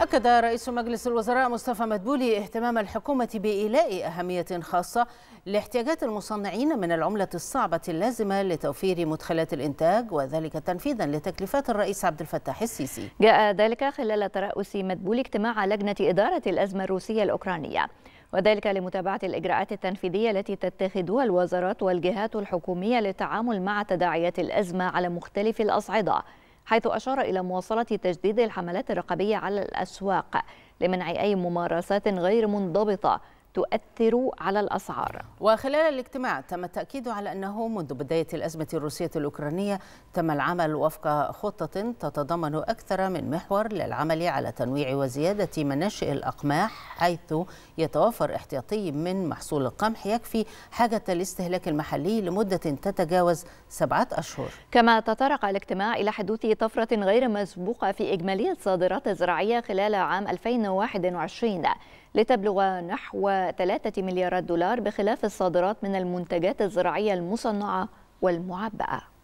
أكد رئيس مجلس الوزراء مصطفى مدبولي اهتمام الحكومة بإيلاء أهمية خاصة لاحتياجات المصنعين من العملة الصعبة اللازمة لتوفير مدخلات الإنتاج وذلك تنفيذا لتكليفات الرئيس عبد الفتاح السيسي. جاء ذلك خلال ترأس مدبولي اجتماع لجنة إدارة الأزمة الروسية الأوكرانية. وذلك لمتابعة الإجراءات التنفيذية التي تتخذها الوزارات والجهات الحكومية للتعامل مع تداعيات الأزمة على مختلف الأصعدة حيث أشار إلى مواصلة تجديد الحملات الرقابية على الأسواق لمنع أي ممارسات غير منضبطة تؤثر على الأسعار وخلال الاجتماع تم التأكيد على أنه منذ بداية الأزمة الروسية الأوكرانية تم العمل وفق خطة تتضمن أكثر من محور للعمل على تنويع وزيادة مناشئ الأقماح حيث يتوفر احتياطي من محصول القمح يكفي حاجة الاستهلاك المحلي لمدة تتجاوز سبعة أشهر كما تطرق الاجتماع إلى حدوث طفرة غير مسبوقة في إجمالية صادرات الزراعية خلال عام 2021 لتبلغ نحو 3 مليارات دولار بخلاف الصادرات من المنتجات الزراعية المصنعة والمعبأة